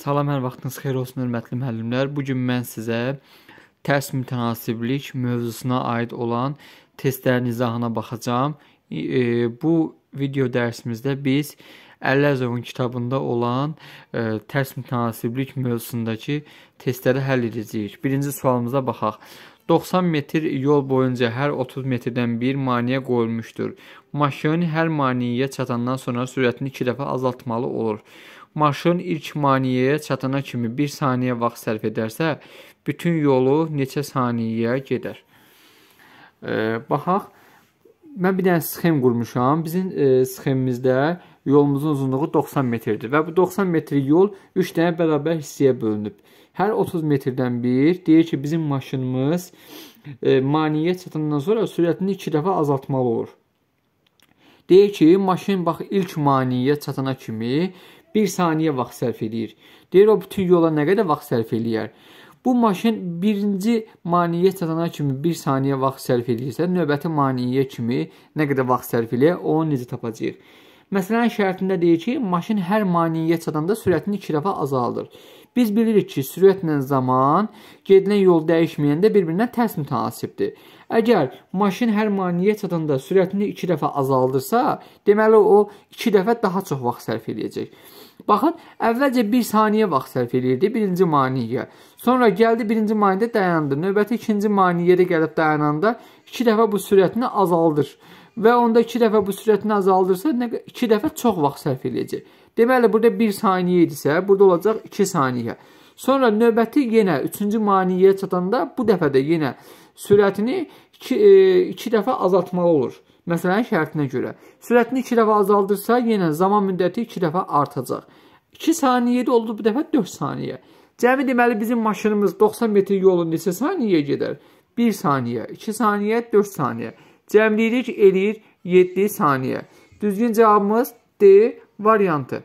Salam, hər vaxtınız xeyir olsun, hörmətli müəllimlər. Bu gün mən sizə tərs mütənasiblik mövzusuna aid olan testlərin izahına baxacağam. E, bu video dərsimizdə biz Əlləzovun kitabında olan e, tərs mütənasiblik mövzusundakı testləri həll edəcəyik. Birinci sualımıza baxaq. 90 metr yol boyunca hər 30 metrdən bir maneə qoyulmuşdur. Maşın hər maneəyə çatandan sonra sürətini 2 dəfə azaltmalı olur maşın ilk maniyəyə çatana kimi 1 saniyə vaxt sərf edərsə, bütün yolu neçə saniyəyə gedər. E, baxaq. Mən bir dənə sxem qurmuşam. Bizim e, sxemimizdə yolumuzun uzunluğu 90 metrdir və bu 90 metr yol 3 dənə bərabər hissəyə bölünüb. Hər 30 metrdən bir deyir ki, bizim maşınımız e, maniyə çatandan sonra sürətini 2 dəfə azaltmalı olur. Deyir ki, maşın bax ilk maneəyə çatana kimi 1 saniyə vaxt sərf eləyir. Deyir o bütün yola nə qədər vaxt sərf eləyər? Bu maşın birinci maneəyə çatana kimi 1 saniyə vaxt sərf eləyirsə, növbəti maneəyə kimi nə qədər vaxt sərf eləyir, onu necə tapacağıq? Məsələn, şərtində deyir ki, maşın hər maneəyə çatanda sürətini 2 dəfə azaldır. Biz bilirik ki, sürətlə zaman gedilən yol dəyişməyəndə bir-birinə tərs mütənasibdir. Əgər maşın hər maneəyə çatanda sürətini 2 dəfə azaldırsa, deməli o 2 dəfə daha çox vaxt sərf edəcək. Baxın, əvvəlcə 1 saniyə vaxt sərf edirdi birinci maneəyə. Sonra gəldi birinci maneədə dayandı. Növbəti ikinci maneəyə də gəlib dayananda 2 dəfə bu sürətini azaldır və onda 2 dəfə bu sürətini azaldırsa, 2 dəfə çox vaxt sərf edəcək. Deməli, burada 1 saniyə idisə, burada olacaq 2 saniyə. Sonra növbəti yenə 3-cü maniyəyə çatanda bu dəfə də yenə sürətini 2 e, dəfə azaltmalı olur. Məsələn, şərtinə görə. Sürətini 2 dəfə azaldırsa, yenə zaman müddəti 2 dəfə artacaq. 2 saniyədə oldu bu dəfə 4 saniyə. Cəmi deməli bizim maşınımız 90 metr yolu neçə saniyəyə gedər? 1 saniyə, 2 saniyə, 4 saniyə. Cəmləyirik eləyir 7 saniyə. Düzgün cavabımız D variantı.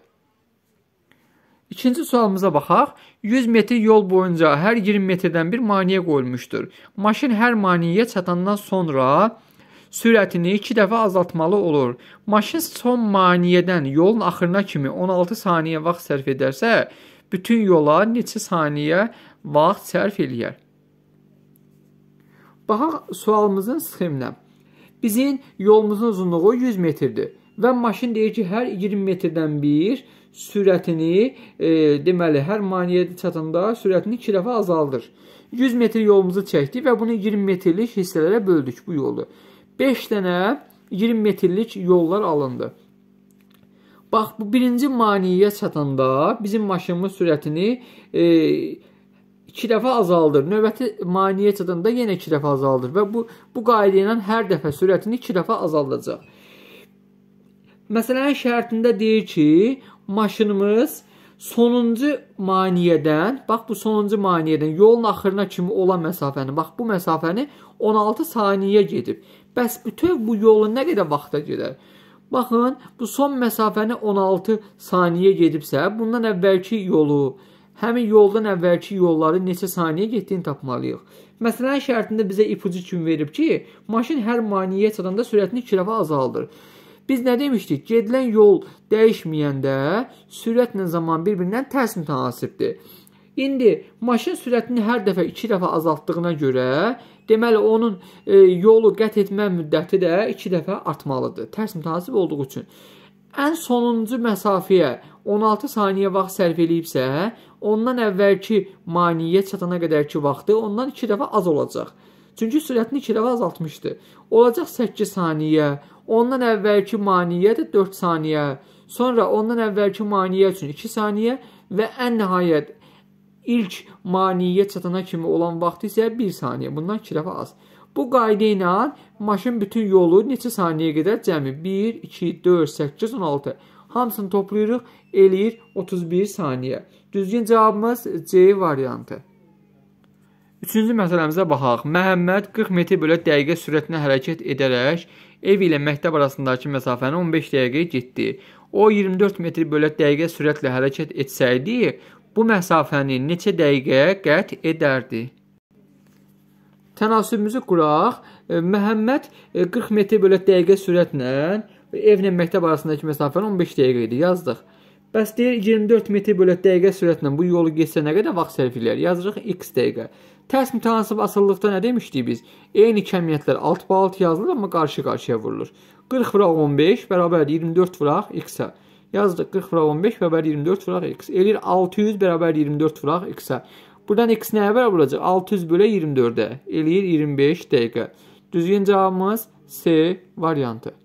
İkinci sualımıza baxaq. 100 metr yol boyunca hər 20 metrdən bir maneə qoyulmuşdur. Maşın hər maneəyə çatandan sonra sürətini 2 dəfə azaltmalı olur. Maşın son maneədən yolun axırına kimi 16 saniyə vaxt sərf edərsə, bütün yola neçə saniyə vaxt sərf eləyər? Baxaq sualımızın sxeminə. Bizim yolumuzun uzunluğu 100 metrdir və maşın deyir ki, hər 20 metrdən bir sürətini, e, deməli, hər maniyə çatanda sürətini 2 dəfə azaldır. 100 metr yolumuzu çəkdik və bunu 20 metrlik hissələrə böldük bu yolu. 5 dənə 20 metrlik yollar alındı. Bax, bu birinci maniyə çatanda bizim maşınımız sürətini e, iki dəfə azaldır. Növbəti maniyə çatanda yenə iki dəfə azaldır və bu, bu qayda ilə hər dəfə sürətini iki dəfə azaldacaq. Məsələn, şərtində deyir ki, maşınımız sonuncu maniyədən, bax bu sonuncu maniyədən yolun axırına kimi olan məsafəni, bax bu məsafəni 16 saniyə gedib. Bəs bütöv bu yolu nə qədər vaxta gedər? Baxın, bu son məsafəni 16 saniyə gedibsə, bundan əvvəlki yolu, həmin yoldan əvvəlki yolları neçə saniyə getdiyini tapmalıyıq. Məsələn şərtində bizə ipucu kimi verib ki, maşın hər maniyəyə çatanda sürətini 2 dəfə azaldır. Biz nə demişdik? Gedilən yol dəyişməyəndə sürətlə zaman bir-birindən tərs mütənasibdir. İndi maşın sürətini hər dəfə 2 dəfə azaltdığına görə, deməli onun e, yolu qət etmə müddəti də 2 dəfə artmalıdır. Tərs mütənasib olduğu üçün ən sonuncu məsafəyə 16 saniyə vaxt sərf eləyibsə, ondan əvvəlki maneyə çatana qədərki vaxtı ondan 2 dəfə az olacaq. Çünki sürətini 2 dəfə azaltmışdı. Olacaq 8 saniyə, Ondan əvvəlki maniyə də 4 saniyə, sonra ondan əvvəlki maniyə üçün 2 saniyə və ən nəhayət ilk maniyə çatana kimi olan vaxt isə 1 saniyə. Bundan 2 dəfə az. Bu qayda ilə maşın bütün yolu neçə saniyəyə qədər cəmi 1 2 4 8 16 hamısını toplayırıq, eləyir 31 saniyə. Düzgün cavabımız C variantı. Üçüncü məsələmizə baxaq. Məhəmməd 40 metr belə dəqiqə sürətlə hərəkət edərək Ev ilə məktəb arasındakı məsafəni 15 dəqiqəyə getdi. O 24 metr bölə dəqiqə sürətlə hərəkət etsəydi, bu məsafəni neçə dəqiqəyə qət edərdi? Tənasübümüzü quraq. E, Məhəmməd 40 e, metr bölə dəqiqə sürətlə evlə məktəb arasındakı məsafəni 15 dəqiqə idi. Yazdıq. Bəs deyir 24 metr bölü dəqiqə sürətlə bu yolu getsə nə qədər vaxt sərf eləyər? Yazırıq x dəqiqə. Tərs mütənasib asılılıqda nə demişdik biz? Eyni kəmiyyətlər alt alt yazılır, amma qarşı-qarşıya vurulur. 40 vuraq 15 bərabərdir 24 vuraq x-ə. Yazdıq 40 vuraq 15 bərabər 24 vuraq x. Eləyir 600 bərabər 24 vuraq x-ə. Buradan x nəyə bərabər olacaq? 600 bölə 24-ə. Eləyir 25 dəqiqə. Düzgün cavabımız C variantı.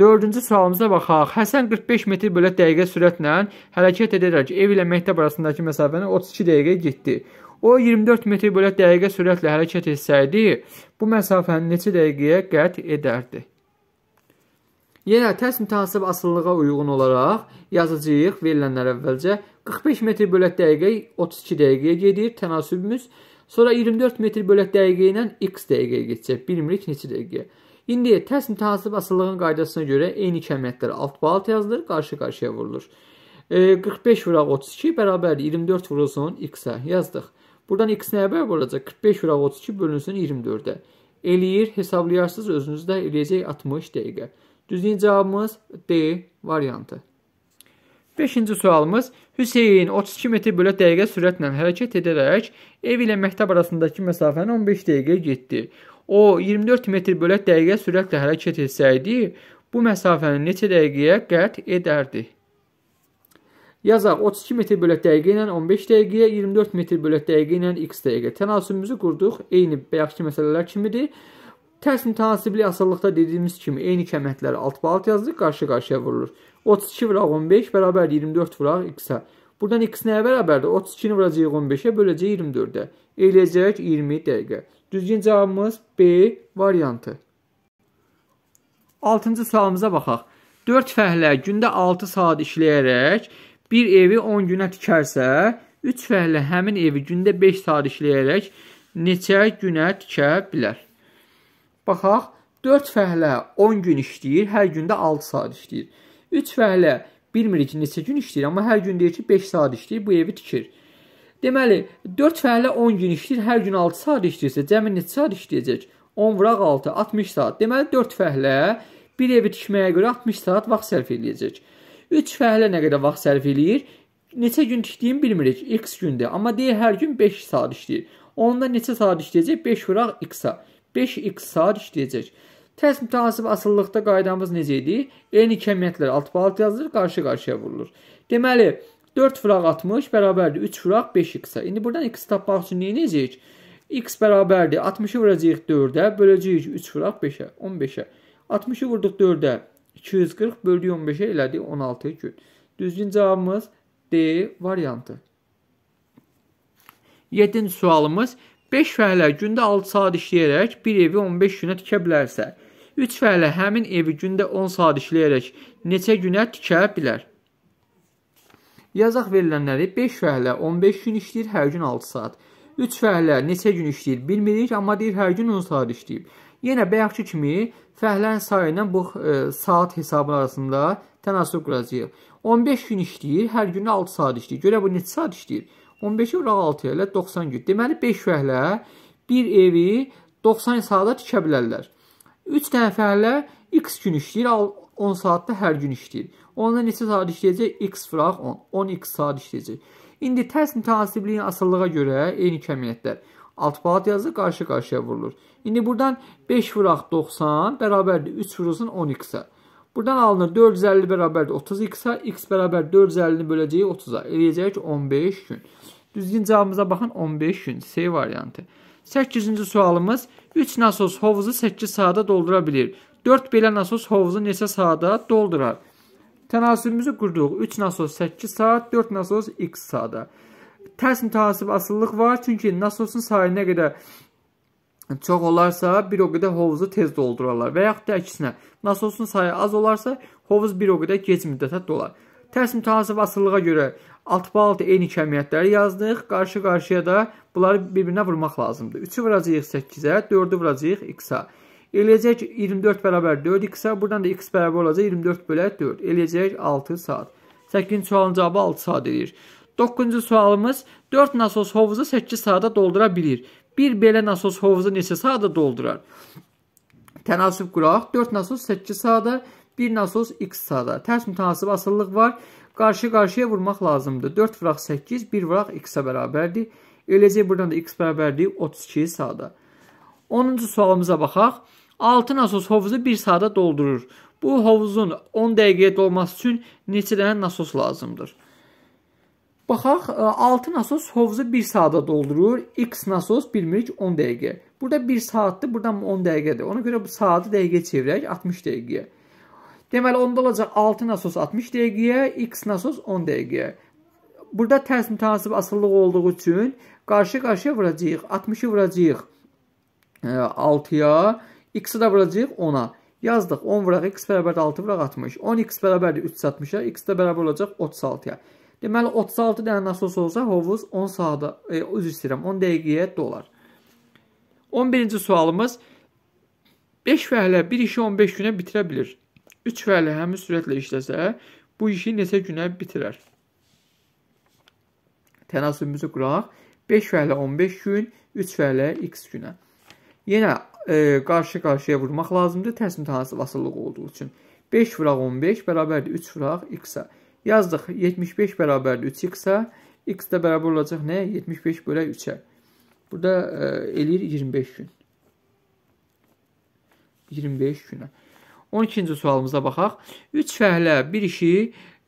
Dördüncü sualımıza baxaq. Həsən 45 metr belə dəqiqə sürətlə hərəkət edərək ev ilə məktəb arasındakı məsafəni 32 dəqiqəyə getdi. O 24 metr belə dəqiqə sürətlə hərəkət etsəydi, bu məsafəni neçə dəqiqəyə qət edərdi? Yenə tərs mütənsib asılılığa uyğun olaraq yazıcıyıq verilənlər əvvəlcə 45 metr bölət dəqiqə 32 dəqiqəyə gedir tənasübümüz. Sonra 24 metr bölət dəqiqə ilə x dəqiqəyə geçəcək. Bilmirik neçə dəqiqəyə. İndi tərs mütəhasib asılılığın qaydasına görə eyni kəmiyyətlər alt balt yazılır, qarşı-qarşıya vurulur. E, 45 vuraq 32 bərabərdir 24 vurulsun x-ə yazdıq. Buradan x nəyə bərabər olacaq? 45 vuraq 32 bölünsün 24-ə. Eləyir, hesablayarsınız özünüz də eləyəcək 60 dəqiqə. Düzgün cavabımız D variantı. 5-ci sualımız Hüseyn 32 metr bölə dəqiqə sürətlə hərəkət edərək ev ilə məktəb arasındakı məsafəni 15 dəqiqə getdi. O 24 metr bölə dəqiqə sürətlə hərəkət etsəydi, bu məsafəni neçə dəqiqəyə qət edərdi? Yazaq 32 metr bölə dəqiqə ilə 15 dəqiqəyə, 24 metr bölə dəqiqə ilə x dəqiqə. Tənasibimizi qurduq. Eyni bayaqki məsələlər kimidir. Tərsinin tənasibli asılılıqda dediyimiz kimi eyni kəmətləri alt balat yazdıq, qarşı-qarşıya vurulur. 32 vuraq 15 bərabərdir 24 vuraq x-ə. Buradan x nəyə bərabərdir? 32-ni vuracağıq 15-ə, böləcəyik 24-ə eləyəcək 20 dəqiqə. Düzgün cavabımız B variantı. 6-cı sualımıza baxaq. 4 fəhlə gündə 6 saat işləyərək bir evi 10 günə tikərsə, 3 fəhlə həmin evi gündə 5 saat işləyərək neçə günə tikə bilər? Baxaq, 4 fəhlə 10 gün işləyir, hər gündə 6 saat işləyir. 3 fəhlə bilmirik neçə gün işləyir, amma hər gün deyir ki, 5 saat işləyir, bu evi tikir. Deməli, 4 fəalə 10 gün işləyir, hər gün 6 saat işləyirsə, cəmi neçə saat işləyəcək? 10 vuraq 6, 60 saat. Deməli, 4 fəhlə bir evi tikməyə görə 60 saat vaxt sərf edəcək. 3 fəhlə nə qədər vaxt sərf eləyir? Neçə gün tikdiyini bilmirik, x gündə. Amma deyir hər gün 5 saat işləyir. Onda neçə saat işləyəcək? 5 vuraq x-a. 5x saat işləyəcək. Tərs mütənasib asılılıqda qaydamız necə idi? Eyni kəmiyyətlər alt-alt yazılır, qarşı-qarşıya vurulur. Deməli, 4 fıraq 60 bərabərdir 3 fıraq 5x-ə. İndi buradan x tapmaq üçün nə edəcəyik? x bərabərdir 60-ı vuracağıq 4-ə, böləcəyik 3 fıraq 5-ə, 15-ə. 60-ı vurduq 4-ə, 240 böldük 15-ə elədi 16 gün. Düzgün cavabımız D variantı. 7-ci sualımız 5 fəhlə gündə 6 saat işləyərək bir evi 15 günə tikə bilərsə, 3 fəhlə həmin evi gündə 10 saat işləyərək neçə günə tikə bilər? Yazaq verilənləri 5 fəhlə 15 gün işləyir, hər gün 6 saat. 3 fəhlə neçə gün işləyir bilmirik, amma deyir hər gün 10 saat işləyib. Yenə bayaqçı kimi fəhlənin sayı ilə bu ə, e, saat hesabı arasında tənasub quracağıq. 15 gün işləyir, hər gün 6 saat işləyir. Görə bu neçə saat işləyir? 15-i vuraq 6 ilə 90 gün. Deməli 5 fəhlə bir evi 90 saata tikə bilərlər. 3 dənə fəhlə x gün işləyir, 10 saatda hər gün işləyir. Ona neçə sadişləyəcək? X fıraq 10. 10x sadişləyəcək. İndi tərs mütənasibliyin asılılığa görə eyni kəmiyyətlər. Alt bağıt yazı qarşı-qarşıya vurulur. İndi buradan 5 vuraq 90 bərabərdir 3 vurulsun 10x-ə. Buradan alınır 450 bərabərdir 30x-ə, x bərabər 450-ni böləcəyi 30-a. Eləyəcək 15 gün. Düzgün cavabımıza baxın 15 gün C variantı. 8-ci sualımız 3 nasos hovuzu 8 saata doldura bilir. 4 belə nasos hovuzu neçə saata doldurar? Tənasibimizi qurduq. 3 nasos 8 saat, 4 nasos x saata. Tərs mütənasib asılılıq var, çünki nasosun sayı nə qədər çox olarsa, bir o qədər hovuzu tez doldurarlar və yaxud da əksinə, nasosun sayı az olarsa, hovuz bir o qədər gec müddətə dolar. Tərs mütənasib asılılığa görə 6 bal 6 eyni kəmiyyətləri yazdıq. Qarşı-qarşıya da bunları bir-birinə vurmaq lazımdır. 3-ü vuracağıq 8-ə, 4-ü vuracağıq x-a. Eləyəcək 24 bərabər 4 x-ə, buradan da x bərabər olacaq 24 bölək 4. Eləyəcək 6 saat. 8-ci sualın cavabı 6 saat eləyir. 9-cu sualımız 4 nasos hovuzu 8 saatda doldura bilir. Bir belə nasos hovuzu neçə saatda doldurar? Tənasib quraq. 4 nasos 8 saatda, 1 nasos x saatda. Tərs mütənasib asıllıq var. Qarşı-qarşıya vurmaq lazımdır. 4 vıraq 8, 1 vıraq x-ə bərabərdir. Eləcək buradan da x bərabərdir 32 saatda. 10-cu sualımıza baxaq. 6 nasos hovuzu 1 saata doldurur. Bu hovuzun 10 dəqiqəyə dolması üçün neçə dənə nasos lazımdır? Baxaq, 6 e, nasos hovuzu 1 saata doldurur. X nasos bilmirik 10 dəqiqə. Burada 1 saatdır, buradan 10 dəqiqədir. Ona görə bu saatı dəqiqəyə çevirək 60 dəqiqəyə. Deməli, onda olacaq 6 nasos 60 dəqiqəyə, x nasos 10 dəqiqəyə. Burada tərs mütənasib asıllıq olduğu üçün qarşı-qarşıya vuracağıq. 60-ı vuracağıq 6-ya, e, X-i də vuracaq 10-a. Yazdıq 10 vuraq x bərabərdir 6 vuraq 60. 10x bərabərdir 360-a, x də bərabər olacaq 36-ya. Deməli 36 dənə nasıl olsa olsa hovuz 10 saata, e, üzr istəyirəm, 10 dəqiqəyə dolar. 11-ci sualımız 5 fəhlə bir işi 15 günə bitirə bilir. 3 fəhlə həmin sürətlə işləsə, bu işi neçə günə bitirər? Tənasübümüzü quraq. 5 fəhlə 15 gün, 3 fəhlə x günə. Yenə e, qarşı qarşıya vurmaq lazımdır tərs mütənasib asılılıq olduğu üçün. 5 vuraq 15 bərabərdir 3 vuraq x-ə. Yazdıq 75 bərabərdir 3 x-ə. x də bərabər olacaq nəyə? 75 bölək 3-ə. Burada e, eləyir 25 gün. 25 günə. 12-ci sualımıza baxaq. 3 fəhlə bir işi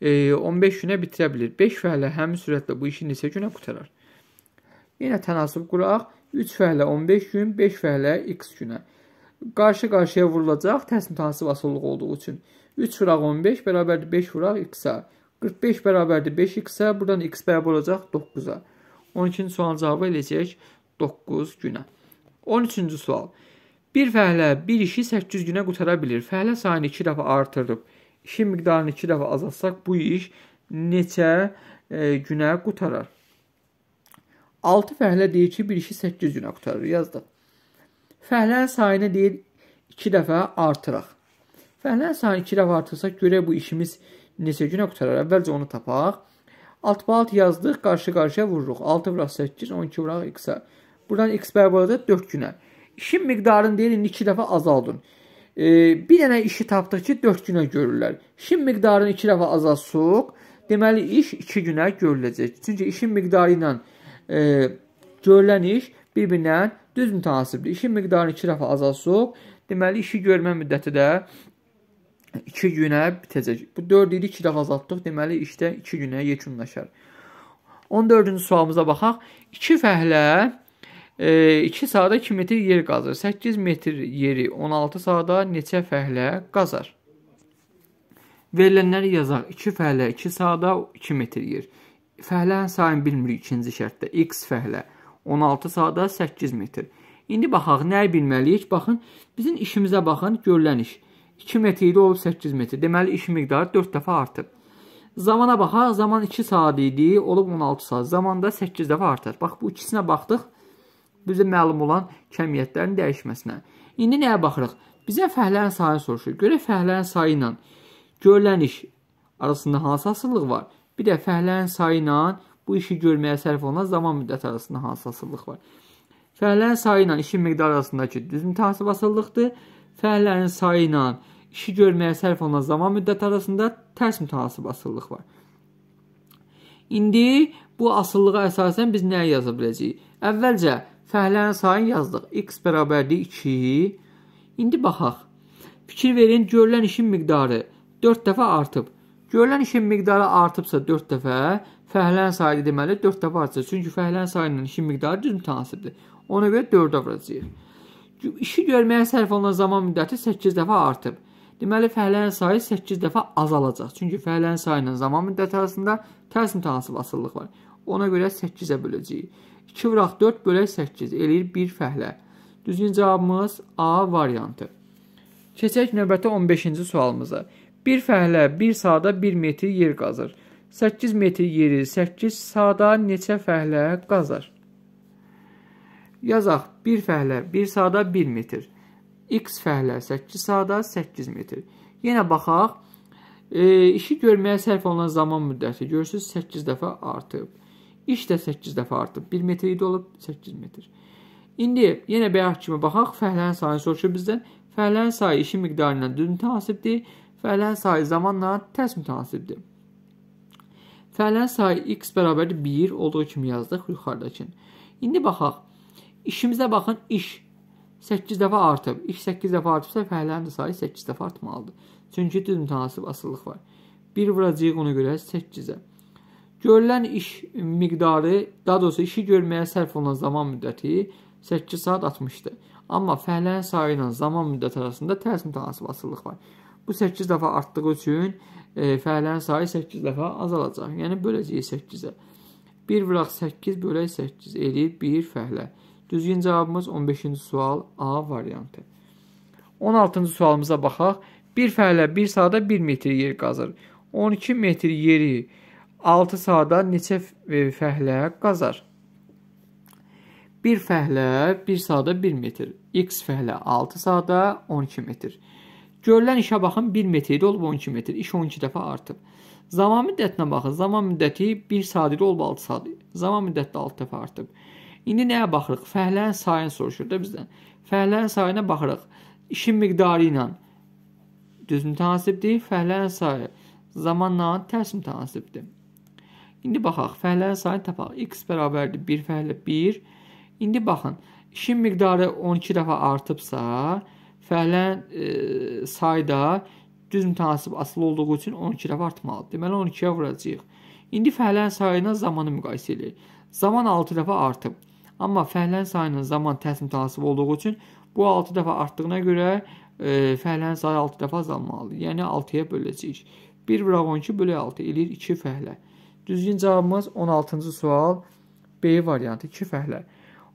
e, 15 günə bitirə bilir. 5 fəhlə həmin sürətlə bu işi neçə günə qutarar? Yenə tənasib quraq. 3 fəhlə 15 gün, 5 fəhlə x günə. Qarşı-qarşıya vurulacaq tərs mütənasib asılılıq olduğu üçün. 3 vuraq 15 bərabərdir 5 vuraq x-ə. 45 bərabərdir 5x-ə, buradan x bərabər olacaq 9-a. 12-ci sualın cavabı eləyəcək 9 günə. 13-cü sual. Bir fəhlə bir işi 8 günə qutara bilir. Fəhlə sayını 2 dəfə artırıb, işin miqdarını 2 dəfə azaltsaq bu iş neçə e, günə qutarar? 6 fəhlə deyir ki, bir işi 8 günə qutarır, yazdıq. Fəhlənin sayını deyir 2 dəfə artıraq. Fəhlənin sayını 2 dəfə artırsaq, görək bu işimiz neçə günə qutarar. Əvvəlcə onu tapaq. 6 balt yazdıq, qarşı-qarşıya vururuq. 6 vuraq 8, 12 vuraq x-ə. Buradan x bərabər olacaq 4 günə. İşin miqdarını deyir 2 dəfə azaldın. E, bir dənə işi tapdıq ki, 4 günə görürlər. İşin miqdarını 2 dəfə azalsaq, deməli iş 2 günə görüləcək. Çünki işin miqdarı ilə e, görülən iş bir-birindən düz mütənasibdir. İşin miqdarını 2 dəfə azalsaq, deməli işi görmə müddəti də 2 günə bitəcək. Bu 4 idi 2 dəfə azaltdıq, deməli işdə 2 günə yekunlaşar. 14-cü sualımıza baxaq. 2 fəhlə 2 e, saata 2 metr yer qazır. 8 metr yeri 16 saata neçə fəhlə qazar? Verilənləri yazaq. 2 fəhlə 2 saata 2 metr yer fəhlənin sayını bilmirik ikinci şərtdə. X fəhlə 16 saatda 8 metr. İndi baxaq, nəyi bilməliyik? Baxın, bizim işimizə baxın, görülən iş 2 metr idi, olub 8 metr. Deməli iş miqdarı 4 dəfə artıb. Zamana baxaq, zaman 2 saat idi, olub 16 saat. Zamanda 8 dəfə artar. Bax bu ikisinə baxdıq. Bizə məlum olan kəmiyyətlərin dəyişməsinə. İndi nəyə baxırıq? Bizə fəhlərin sayını soruşur. Görək fəhlərin sayı ilə görülən iş arasında hansı asılılıq var? Bir də fəhlərin sayı ilə bu işi görməyə sərf olunan zaman müddəti arasında hansı asılılıq var? Fəhlərin sayı ilə işin miqdarı arasındakı düzgün təsib asılılıqdır. Fəhlərin sayı ilə işi görməyə sərf olunan zaman müddəti arasında tərs mütənasib asılılıq var. İndi bu asılılığa əsasən biz nəyi yaza biləcəyik? Əvvəlcə fəhlərin sayını yazdıq. x bərabərdir 2. İndi baxaq. Fikir verin, görülən işin miqdarı 4 dəfə artıb. Görülən işin miqdarı artıbsa 4 dəfə, fəhlənin sayı deməli 4 dəfə artacaq. Çünki fəhlənin sayı ilə işin miqdarı düz mütənasibdir. Ona görə 4-ə vuracağıq. İşi görməyə sərf olunan zaman müddəti 8 dəfə artıb. Deməli fəhlənin sayı 8 dəfə azalacaq. Çünki fəhlənin sayı ilə zaman müddəti arasında tərs mütənasib asılılıq var. Ona görə 8-ə böləcəyik. 2 vuraq 4 bölək 8 eləyir 1 fəhlə. Düzgün cavabımız A variantı. Keçək növbəti 15-ci sualımıza. Bir fəhlə bir saata 1 metr yer qazır. 8 metr yeri 8 saata neçə fəhlə qazar? Yazaq, bir fəhlə 1 saata 1 metr. X fəhlə 8 saata 8 metr. Yenə baxaq. E, işi görməyə sərf olunan zaman müddəti görürsüz 8 dəfə artıb. İş də 8 dəfə artıb. 1 metr idi olub 8 metr. İndi yenə bayaq kimi baxaq, fəhlənin sayını soruşur bizdən. Fəhlənin sayı işin miqdarından düzgün təsibdir. Fəallərin sayı zamanla tərs mütənasibdir. Fəallərin sayı x bərabərdir 1 olduğu kimi yazdıq yuxarıdakını. İndi baxaq. İşimizə baxın. İş 8 dəfə artıb. İş 8 dəfə artıbsa fəallərin sayı 8 dəfə artmalıdır. Çünki düz mütənasib asılılıq var. 1 vuracağıq ona görə 8-ə. Görülən iş miqdarı, daha doğrusu işi görməyə sərf olunan zaman müddəti 8 saat 60-dır. Amma fəhlərin sayı ilə zaman müddəti arasında tərs mütənasib asılılıq var. Bu 8 dəfə artdığı üçün e, fəhlərin sayı 8 dəfə azalacaq. Yəni böləcəyik 8-ə. 1 vıraq 8 bölək 8 eləyib 1 fəhlə. Düzgün cavabımız 15-ci sual A variantı. 16-cı sualımıza baxaq. Bir fəhlə 1 saatda 1 metr yer qazır. 12 metr yeri 6 saatda neçə e, fəhlə qazar? Bir fəhlə 1 saatda 1 metr. X fəhlə 6 saatda 12 metr. Görülən işə baxın 1 metrdə olub 12 metr. İş 12 dəfə artıb. Zaman müddətinə baxın. Zaman müddəti 1 saatdə olub 6 saat. Zaman müddəti 6 dəfə artıb. İndi nəyə baxırıq? Fəhlərin sayını soruşur da bizdən. Fəhlərin sayına baxırıq. İşin miqdarı ilə düz mütənasibdir. Fəhlərin sayı zamanla tərs mütənasibdir. İndi baxaq. Fəhlərin sayını tapaq. x bərabərdir 1 fəhlə 1. İndi baxın. İşin miqdarı 12 dəfə artıbsa, fələn e, sayda düz mütənasib asılı olduğu üçün 12 dəfə artmalıdır. Deməli 12-yə vuracağıq. İndi fələn sayına zamanı müqayisə edirik. Zaman 6 dəfə artıb. Amma fələn sayının zaman tərs mütənasib olduğu üçün bu 6 dəfə artdığına görə e, fəhlənin sayı 6 dəfə azalmalıdır. Yəni 6-ya böləcəyik. 1 vuraq 12 bölək 6 eləyir 2 fəhlə. Düzgün cavabımız 16-cı sual B variantı 2 fəhlə.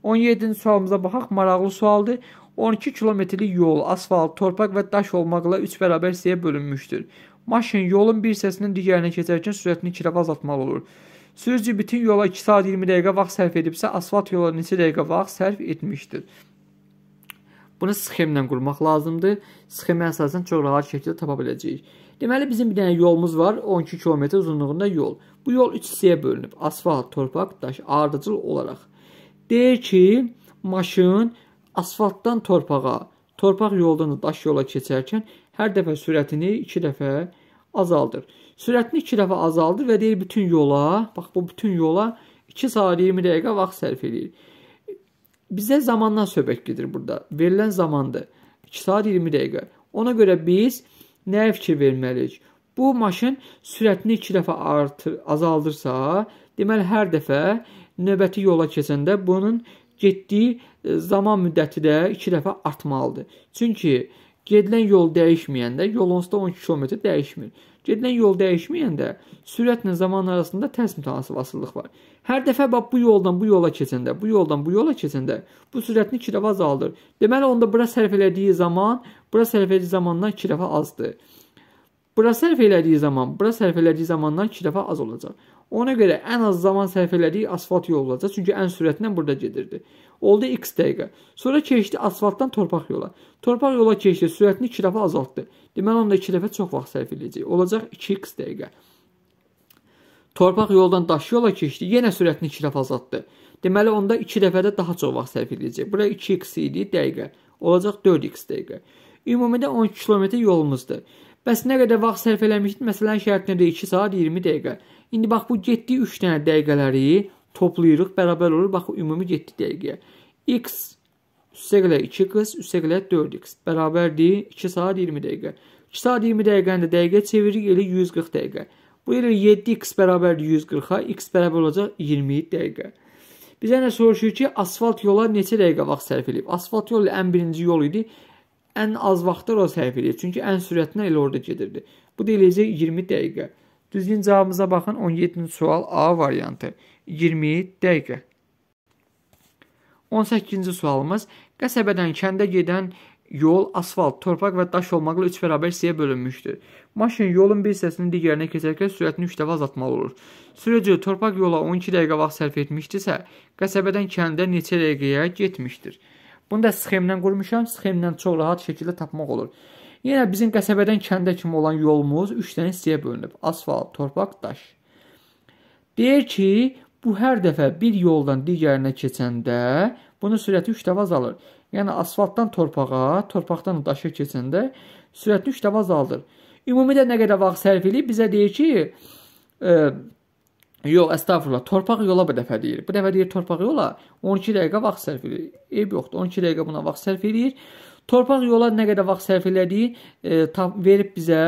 17-ci sualımıza baxaq. Maraqlı sualdır. 12 kilometrlik yol asfalt, torpaq və daş olmaqla 3 bərabər hissəyə bölünmüşdür. Maşın yolun bir hissəsindən digərinə keçərkən sürətini ikilərə azaltmalı olur. Sürücü bütün yola 2 saat 20 dəqiqə vaxt sərf edibsə, asfalt yola neçə dəqiqə vaxt sərf etmişdir? Bunu sxemlə qurmaq lazımdır. Sxemə əsasən çox rahat şəkildə tapa biləcəyik. Deməli bizim bir dənə yolumuz var, 12 km uzunluğunda yol. Bu yol 3 hissəyə bölünüb: asfalt, torpaq, daş, ardıcıl olaraq. Deyir ki, maşın Asfaltdan torpağa, torpaq yoldan da daş yola keçərkən hər dəfə sürətini 2 dəfə azaldır. Sürətini 2 dəfə azaldır və deyir bütün yola, bax bu bütün yola 2 saat 20 dəqiqə vaxt sərf eləyir. Bizə zamandan söhbət gedir burada. Verilən zamandır 2 saat 20 dəqiqə. Ona görə biz nəyə fikir verməliyik? Bu maşın sürətini 2 dəfə artır, azaldırsa, deməli hər dəfə növbəti yola keçəndə bunun getdiyi e, zaman müddəti də 2 dəfə artmalıdır. Çünki gedilən yol dəyişməyəndə yolun 10 km dəyişmir. Gedilən yol dəyişməyəndə sürətlə zaman arasında tərs mütənasibsizlik var. Hər dəfə bax bu yoldan bu yola keçəndə, bu yoldan bu yola keçəndə bu sürətini 2 dəfə azaldır. Deməli onda bura sərf elədiyi zaman, bura sərf elədiyi zamandan 2 dəfə azdır. Bura sərf elədiyi zaman, bura sərf elədiyi zamandan 2 dəfə az olacaq. Ona görə ən az zaman sərf elədiyi asfalt yolu olacaq, çünki ən sürətlə burada gedirdi. Oldu x dəqiqə. Sonra keçdi asfaltdan torpaq yola. Torpaq yola keçdi, sürətini 2 dəfə azaltdı. Deməli onda 2 dəfə çox vaxt sərf eləyəcək. Olacaq 2x dəqiqə. Torpaq yoldan daş yola keçdi, yenə sürətini 2 dəfə azaltdı. Deməli onda 2 dəfədə daha çox vaxt sərf eləyəcək. Bura 2x idi dəqiqə. Olacaq 4x dəqiqə. Ümumidə 12 kilometr yolumuzdur. Bəs nə qədər vaxt sərf eləmişdi? Məsələn, şərtində 2 saat 20 dəqiqə. İndi bax bu getdiyi 3 dənə dəqiqələri toplayırıq, bərabər olur. Bax ümumi getdi dəqiqəyə. X üstəqlə 2x üstəqlə 4x bərabərdir 2 saat 20 dəqiqə. 2 saat 20 dəqiqəni də dəqiqə çeviririk, elə 140 dəqiqə. Bu elə 7x bərabərdir 140-a, x bərabər olacaq 20 dəqiqə. Bizə nə soruşur ki, asfalt yola neçə dəqiqə vaxt sərf edib? Asfalt yolu ən birinci yol idi. Ən az vaxtlar o sərf edir. Çünki ən sürətlə elə orada gedirdi. Bu da eləyəcək 20 dəqiqə. Düzgün cavabımıza baxın. 17-ci sual A variantı. 20 dəqiqə. 18-ci sualımız. Qəsəbədən kəndə gedən yol asfalt, torpaq və daş olmaqla 3 bərabər hissəyə bölünmüşdür. Maşın yolun bir hissəsini digərinə keçərkən sürətini 3 dəfə azaltmalı olur. Sürücü torpaq yola 12 dəqiqə vaxt sərf etmişdirsə, qəsəbədən kəndə neçə dəqiqəyə getmişdir? Bunu da sxemdən qurmuşam. Sxemdən çox rahat şəkildə tapmaq olur. Yenə bizim qəsəbədən kəndə kimi olan yolumuz 3 dənə hissəyə bölünüb: asfalt, torpaq, daş. Deyir ki, bu hər dəfə bir yoldan digərinə keçəndə bunun sürəti 3 dəfə azalır. Yəni asfaltdan torpağa, torpaqdan daşa keçəndə sürəti 3 dəfə azalır. Ümumidə nə qədər vaxt sərf edib bizə deyir ki, ə, e, yox, əstəğfurullah, torpaq yola bir dəfə deyir. Bu dəfə deyir torpaq yola 12 dəqiqə vaxt sərf edir. Eyb yoxdur, 12 dəqiqə buna vaxt sərf edir. Torpaq yola nə qədər vaxt sərf elədiyi e, verib bizə.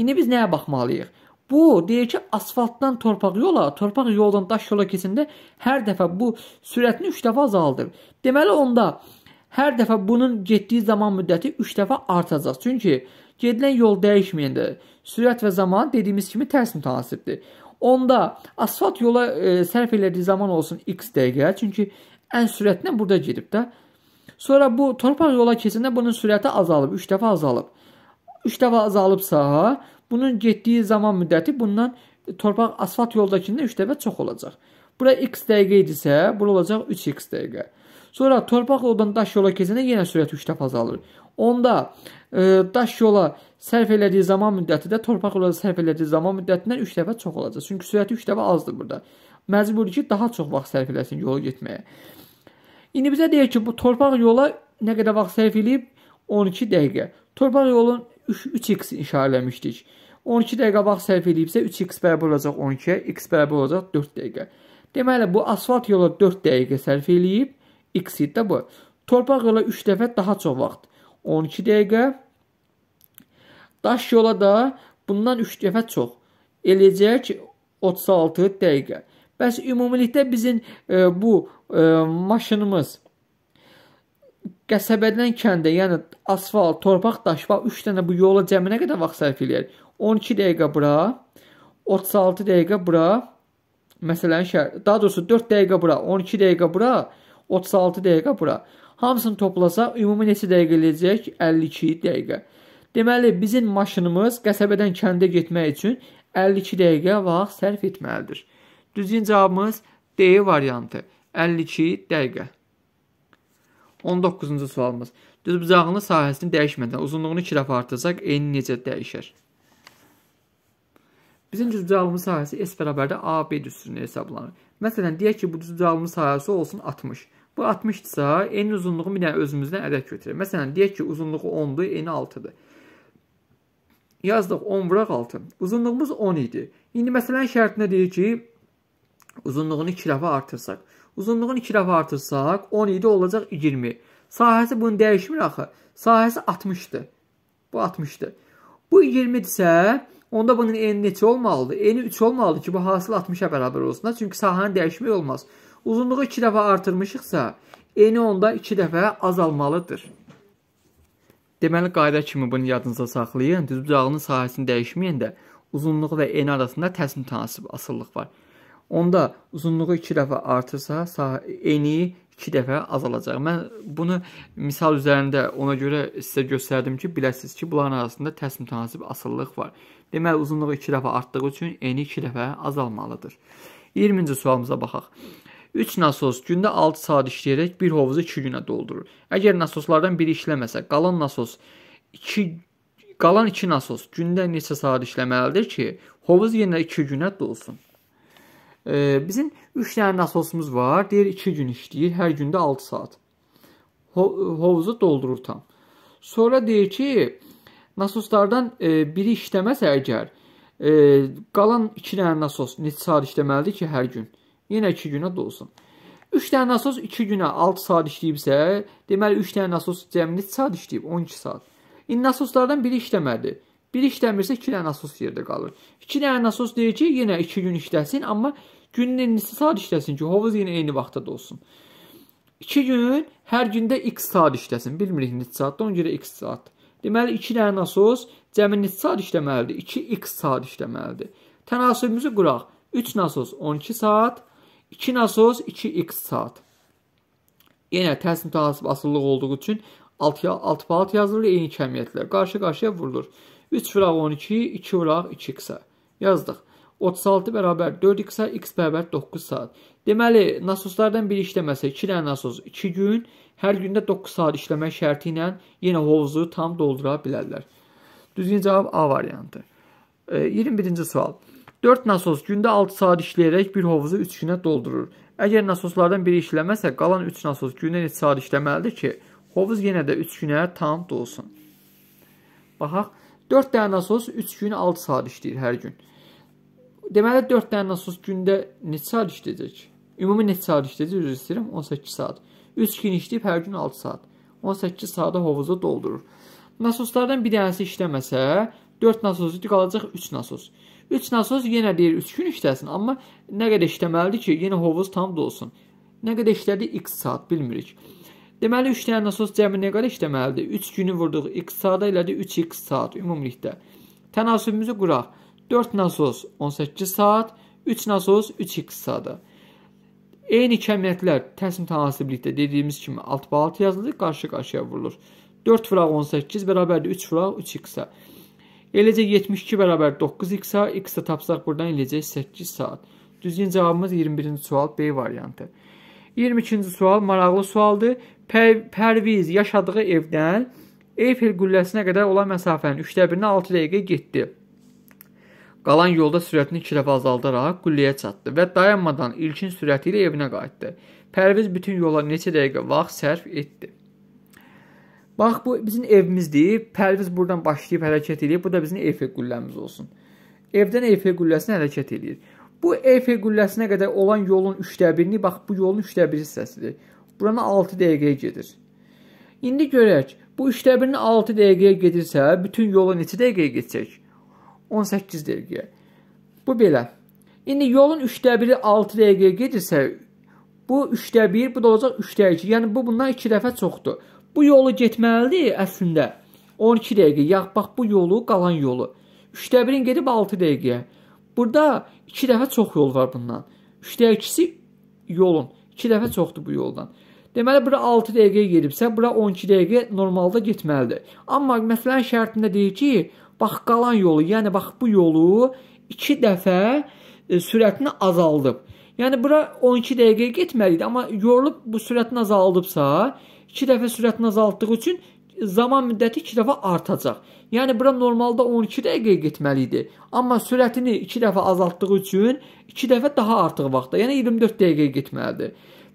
İndi biz nəyə baxmalıyıq? Bu deyir ki, asfaltdan torpaq yola, torpaq yoldan daş yola keçəndə hər dəfə bu sürətini 3 dəfə azaldır. Deməli onda hər dəfə bunun getdiyi zaman müddəti 3 dəfə artacaq. Çünki gedilən yol dəyişməyəndə sürət və zaman dediyimiz kimi tərs mütənasibdir. Onda asfalt yola e, sərf elədiyi zaman olsun x dəqiqə, çünki ən sürətlə burada gedib də Sonra bu torpaq yola keçəndə bunun sürəti azalıb, 3 dəfə azalıb. 3 dəfə azalıbsa, bunun getdiyi zaman müddəti bundan torpaq asfalt yoldakindən 3 dəfə çox olacaq. Bura x dəqiqə idisə, bura olacaq 3x dəqiqə. Sonra torpaq yoldan daş yola keçəndə yenə sürət 3 dəfə azalır. Onda e, daş yola sərf elədiyi zaman müddəti də torpaq yola sərf elədiyi zaman müddətindən 3 dəfə çox olacaq. Çünki sürəti 3 dəfə azdır burada. Məcburdur ki, daha çox vaxt sərf eləsin yola getməyə. İndi bizə deyir ki, bu torpaq yola nə qədər vaxt sərf edib? 12 dəqiqə. Torpaq yolun 3x inşa eləmişdik. 12 dəqiqə vaxt sərf edibsə 3x bərabər olacaq 12-yə, x bərabər olacaq 4 dəqiqə. Deməli bu asfalt yola 4 dəqiqə sərf eləyib, x-i də bu. Torpaq yola 3 dəfə daha çox vaxt. 12 dəqiqə. Daş yola da bundan 3 dəfə çox. Eləyəcək 36 dəqiqə. Bəs ümumilikdə bizim e, bu maşınımız qəsəbədən kəndə, yəni asfalt, torpaq, daşbaq 3 dənə bu yola cəmi nə qədər vaxt sərf eləyir? 12 dəqiqə bura, 36 dəqiqə bura, məsələn şəhər, daha doğrusu 4 dəqiqə bura, 12 dəqiqə bura, 36 dəqiqə bura. Hamısını toplasaq ümumi neçə dəqiqə eləyəcək? 52 dəqiqə. Deməli, bizim maşınımız qəsəbədən kəndə getmək üçün 52 dəqiqə vaxt sərf etməlidir. Düzgün cavabımız D variantı. 52 dəqiqə. 19-cu sualımız. Düzbucağının sahəsini dəyişmədən uzunluğunu 2 dəfə artırsaq eni necə dəyişər? Bizim düzbucağımızın sahəsi S bərabərdə AB düsturunu hesablanır. Məsələn, deyək ki, bu düzbucağımızın sahəsi olsun 60. Bu 60-dsa, enin uzunluğu bir dənə özümüzdən ədəd götürək. Məsələn, deyək ki, uzunluğu 10-dur, eni 6-dır. Yazdıq 10 vuraq 6. Uzunluğumuz 10 idi. İndi məsələn şərtində deyir ki, uzunluğunu 2 dəfə artırsaq. Uzunluğunu 2 dəfə artırsaq 17 olacaq 20. Sahəsi bunu dəyişmir axı. Sahəsi 60-dır. Bu 60-dır. Bu 20-dirsə, onda bunun n neçə olmalıdır? n 3 olmalıdır ki, bu hasil 60-a bərabər olsun da. Çünki sahəni dəyişmək olmaz. Uzunluğu 2 dəfə artırmışıqsa, n onda 2 dəfə azalmalıdır. Deməli, qayda kimi bunu yadınızda saxlayın. Düzbucağının sahəsini dəyişməyəndə uzunluğu və n arasında təsim tanasib asılılıq var. Onda uzunluğu 2 dəfə artırsa, eni 2 dəfə azalacaq. Mən bunu misal üzərində ona görə sizə göstərdim ki, biləsiniz ki, bunların arasında tərs mütənasib asıllıq var. Deməli, uzunluğu 2 dəfə artdığı üçün eni 2 dəfə azalmalıdır. 20-ci sualımıza baxaq. 3 nasos gündə 6 saat işləyərək bir hovuzu 2 günə doldurur. Əgər nasoslardan biri işləməsə, qalan nasos 2 qalan 2 nasos gündə neçə saat işləməlidir ki, hovuz yenə 2 günə dolsun? E, bizim 3 dənə nasosumuz var. Deyir 2 gün işləyir. Hər gündə 6 saat. Ho hovuzu doldurur tam. Sonra deyir ki, nasoslardan e, biri işləməsə əgər, e, qalan 2 dənə nasos neçə saat işləməlidir ki, hər gün? Yenə 2 günə dolsun. 3 dənə nasos 2 günə 6 saat işləyibsə, deməli 3 dənə nasos cəmi neçə saat işləyib? 12 saat. İndi nasoslardan biri işləmədi. Biri işləmirsə, iki dənə nasos yerdə qalır. İki dənə nasos deyir ki, yenə iki gün işləsin, amma günün enlisi saat işləsin ki, hovuz yenə eyni vaxtda da olsun. İki gün hər gündə x saat işləsin. Bilmirik neçə saatda, ona görə x saat. Deməli, iki dənə nasos cəmi neçə saat işləməlidir? 2x saat işləməlidir. Tənasübümüzü quraq. 3 nasos 12 saat, 2 nasos 2x saat. Yenə təslim tənasüb asılılıq olduğu üçün 6 6 alt yazılır, eyni kəmiyyətlər qarşı-qarşıya vurulur. 3 vuraq 12, 2 vuraq 2x-ə. Yazdıq. 36 bərabər 4x-ə, x bərabər 9 saat. Deməli, nasoslardan biri işləməsə 2 dənə nasos 2 gün, hər gündə 9 saat işləmək şərti ilə yenə hovuzu tam doldura bilərlər. Düzgün cavab A variantı. E, 21-ci sual. 4 nasos gündə 6 saat işləyərək bir hovuzu 3 günə doldurur. Əgər nasoslardan biri işləməsə, qalan 3 nasos gündə neçə saat işləməlidir ki, hovuz yenə də 3 günə tam dolsun? Baxaq. 4 dənə nasos 3 gün 6 saat işləyir hər gün. Deməli 4 dənə nasos gündə neçə saat işləyəcək? Ümumi neçə saat işləyəcək? Üzr istəyirəm, 18 saat. 3 gün işləyib hər gün 6 saat. 18 saatı hovuzu doldurur. Nasoslardan bir dənəsi işləməsə, 4 nasos qalacaq 3 nasos. 3 nasos yenə deyir 3 gün işləsin, amma nə qədər işləməlidir ki, yenə hovuz tam dolsun. Nə qədər işlədi x saat bilmirik. Deməli 3 dənə nasos cəmi nə qədər işləməlidir? 3 günü vurduq x saata elədi 3x saat ümumilikdə. Tənasübümüzü quraq. 4 nasos 18 saat, 3 nasos 3x saata. Eyni kəmiyyətlər təsim tənasiblikdə dediyimiz kimi alt balta yazılır, qarşı-qarşıya vurulur. 4 vuraq 18 bərabərdir 3 vuraq 3x-ə. Eləcə 72 bərabər 9x-ə, x-ə tapsaq buradan eləcək 8 saat. Düzgün cavabımız 21-ci sual B variantı. 22-ci sual maraqlı sualdır. Pərviz yaşadığı evdən Eyfel qülləsinə qədər olan məsafənin 3də 1-nə 6 dəqiqə getdi. Qalan yolda sürətini 2 dəfə azaldaraq qülləyə çatdı və dayanmadan ilkin sürəti ilə evinə qayıtdı. Pərviz bütün yola neçə dəqiqə vaxt sərf etdi? Bax bu bizim evimizdir. Pərviz buradan başlayıb hərəkət eləyir. Bu da bizim Eyfel qülləmiz olsun. Evdən Eyfel qülləsinə hərəkət eləyir. Bu Eyfel qülləsinə qədər olan yolun üçdə birini, bax bu yolun üçdə bir hissəsidir. Burana 6 dəqiqəyə gedir. İndi görək, bu üçdə birini 6 dəqiqəyə gedirsə, bütün yolu neçə dəqiqəyə gedəcək? 18 dəqiqəyə. Bu belə. İndi yolun üçdə biri 6 dəqiqəyə gedirsə, bu üçdə bir, bu da olacaq üçdə iki. Yəni, bu bundan iki dəfə çoxdur. Bu yolu getməlidir əslində 12 dəqiqə. Yax, bax bu yolu, qalan yolu. Üçdə birin gedib 6 dəqiqəyə. Burada 2 dəfə çox yol var bundan. 3-də 2-si yolun. 2 dəfə çoxdur bu yoldan. Deməli bura 6 dəqiqəyə gedibsə, bura 12 dəqiqə normalda getməlidir. Amma məsələn şərtində deyir ki, bax qalan yolu, yəni bax bu yolu 2 dəfə e, sürətini azaldıb. Yəni bura 12 dəqiqəyə getməli idi, amma yorulub bu sürətini azaldıbsa, 2 dəfə sürətini azaltdığı üçün zaman müddəti 2 dəfə artacaq. Yəni bura normalda 12 dəqiqəyə getməli idi. Amma sürətini 2 dəfə azaltdığı üçün 2 dəfə daha artıq vaxtda, yəni 24 dəqiqəyə getməlidir.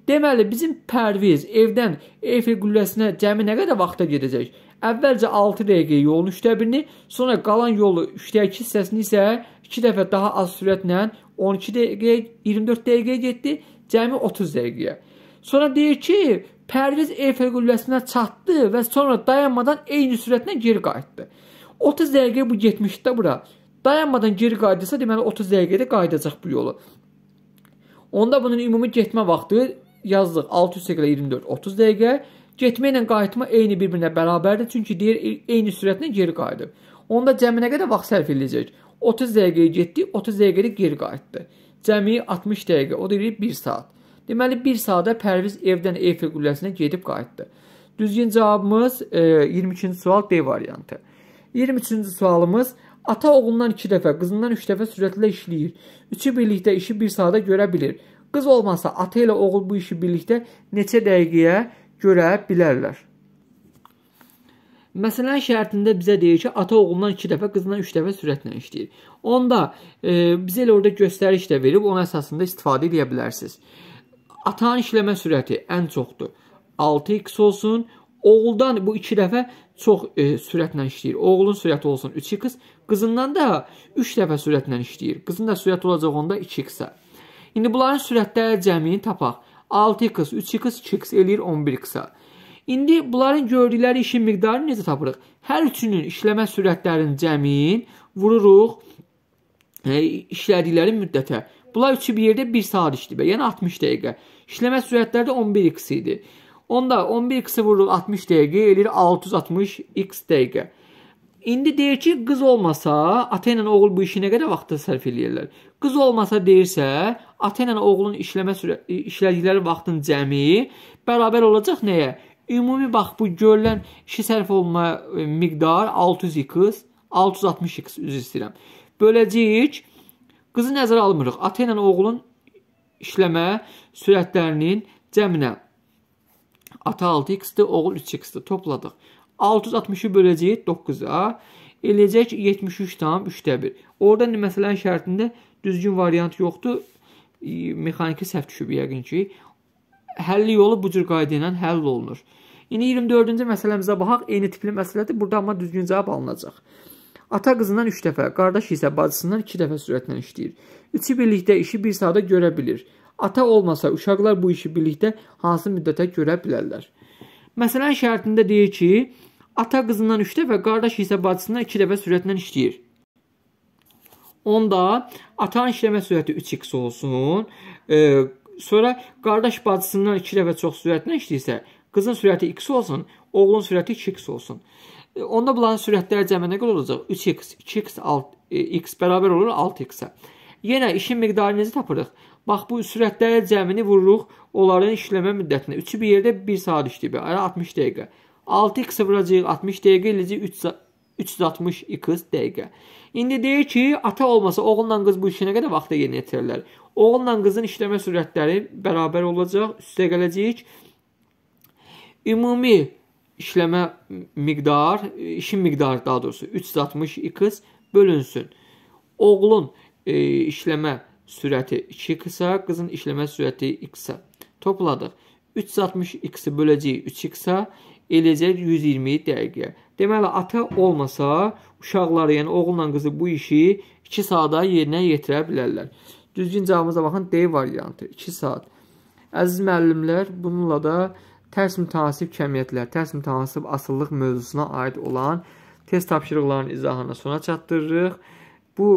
Deməli bizim pərviz evdən Eiffel qülləsinə cəmi nə qədər vaxta gedəcək? Əvvəlcə 6 dəqiqə yolun 3/1-ni, sonra qalan yolu 3/2 hissəsini isə 2 dəfə daha az sürətlə 12 dəqiqəyə 24 dəqiqəyə getdi, cəmi 30 dəqiqəyə. Sonra deyir ki, Pərviz Eyfel qülləsinə çatdı və sonra dayanmadan eyni sürətlə geri qayıtdı. 30 dəqiqə bu getmişdi bura. Dayanmadan geri qayıdırsa, deməli 30 dəqiqədə qayıdacaq bu yolu. Onda bunun ümumi getmə vaxtı yazdıq 624 30 dəqiqə. Getmə ilə qayıtma eyni bir-birinə bərabərdir, çünki deyir e, eyni sürətlə geri qayıdır. Onda cəmi nə qədər vaxt sərf ediləcək? 30 dəqiqəyə getdi, 30 dəqiqədə geri qayıtdı. Cəmi 60 dəqiqə, o da deyir 1 saat. Deməli, bir saata Pərviz evdən Eyfel qülləsinə gedib qayıtdı. Düzgün cavabımız e, 22-ci sual D variantı. 23-cü sualımız ata oğlundan 2 dəfə, qızından 3 dəfə sürətlə işləyir. Üçü birlikdə işi bir saata görə bilir. Qız olmasa ata ilə oğul bu işi birlikdə neçə dəqiqəyə görə bilərlər? Məsələn şərtində bizə deyir ki, ata oğlundan 2 dəfə, qızından 3 dəfə sürətlə işləyir. Onda e, bizə elə orada göstəriş də verib, onun əsasında istifadə edə bilərsiniz. Atanın işləmə sürəti ən çoxdur. 6x olsun. Oğuldan bu 2 dəfə çox e, sürətlə işləyir. Oğulun sürəti olsun 3x, qızından da 3 dəfə sürətlə işləyir. Qızın da sürəti olacaq onda 2x-ə. İndi bunların sürətləri cəmini tapaq. 6x, 3x, 2x eləyir 11x-ə. İndi bunların gördükləri işin miqdarını necə tapırıq? Hər üçünün işləmə sürətlərinin cəmin vururuq e, işlədikləri müddətə. Bunlar üçü bir yerdə 1 saat işləyib. Yəni 60 dəqiqə. İşləmə sürətləri də 11x idi. Onda 11x-i vururuq 60 dəqiqə eləyir 660x dəqiqə. İndi deyir ki, qız olmasa, Atena oğul bu işi nə qədər vaxtda sərf eləyirlər? Qız olmasa deyirsə, Atena oğlun işləmə sürə işlədikləri vaxtın cəmi bərabər olacaq nəyə? Ümumi bax bu görülən işi sərf olunma e, miqdar 600x, 660x üzr istəyirəm. Böləcəyik Qızı nəzərə almırıq. Ata ilə oğulun işləmə sürətlərinin cəminə ata 6x-dir, oğul 3x-dir. Topladıq. 660-ı böləcəyik 9-a. Eləyəcək 73 tam 3də 1. Orada məsələnin şərtində düzgün variant yoxdur. Mexaniki səhv düşüb yəqin ki. Həlli yolu bu cür qayda ilə həll olunur. İndi 24-cü məsələmizə baxaq. Eyni tipli məsələdir. Burada amma düzgün cavab alınacaq. Ata qızından 3 dəfə, qardaşı isə bacısından 2 dəfə sürətlə işləyir. Üçü birlikdə işi bir saata görə bilir. Ata olmasa uşaqlar bu işi birlikdə hansı müddətə görə bilərlər? Məsələn şərtində deyir ki, ata qızından 3 dəfə, qardaşı isə bacısından 2 dəfə sürətlə işləyir. Onda atanın işləmə sürəti 3x olsun. E, sonra qardaş bacısından 2 dəfə çox sürətlə işləyirsə, qızın sürəti x olsun, oğlun sürəti 2x olsun. E, onda bunların sürətləri cəmi nə qədər olacaq? 3x, 2x, 6, x bərabər olur 6x-ə. Yenə işin miqdarını necə tapırıq? Bax bu sürətlərə cəmini vururuq onların işləmə müddətinə. Üçü bir yerdə 1 saat işləyib, yəni 60 dəqiqə. 6x vuracağıq 60 dəqiqə eləcə 3 360x dəqiqə. İndi deyir ki, ata olmasa oğlanla qız bu işi nə qədər vaxtda yerinə yetirərlər? Oğlanla qızın işləmə sürətləri bərabər olacaq, üstə gələcəyik. Ümumi işləmə miqdar, işin miqdarı daha doğrusu 360 x bölünsün. Oğlun e, işləmə sürəti 2 qısa, qızın işləmə sürəti x-a. Topladıq. 360 x-i böləcəyik 3 x-a, eləcək 120 dəqiqə. Deməli, ata olmasa, uşaqlar, yəni oğulla qızı bu işi 2 saata yerinə yetirə bilərlər. Düzgün cavabımıza baxın, D variantı 2 saat. Əziz müəllimlər, bununla da tərs mütənsib kəmiyyətlər, tərs mütənsib asıllıq mövzusuna aid olan test tapşırıqlarının izahını sona çatdırırıq. Bu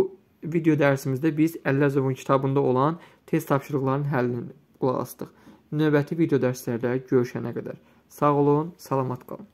video dərsimizdə biz Əlləzovun kitabında olan test tapşırıqlarının həllini qulaq astıq. Növbəti video dərslərdə görüşənə qədər. Sağ olun, salamat qalın.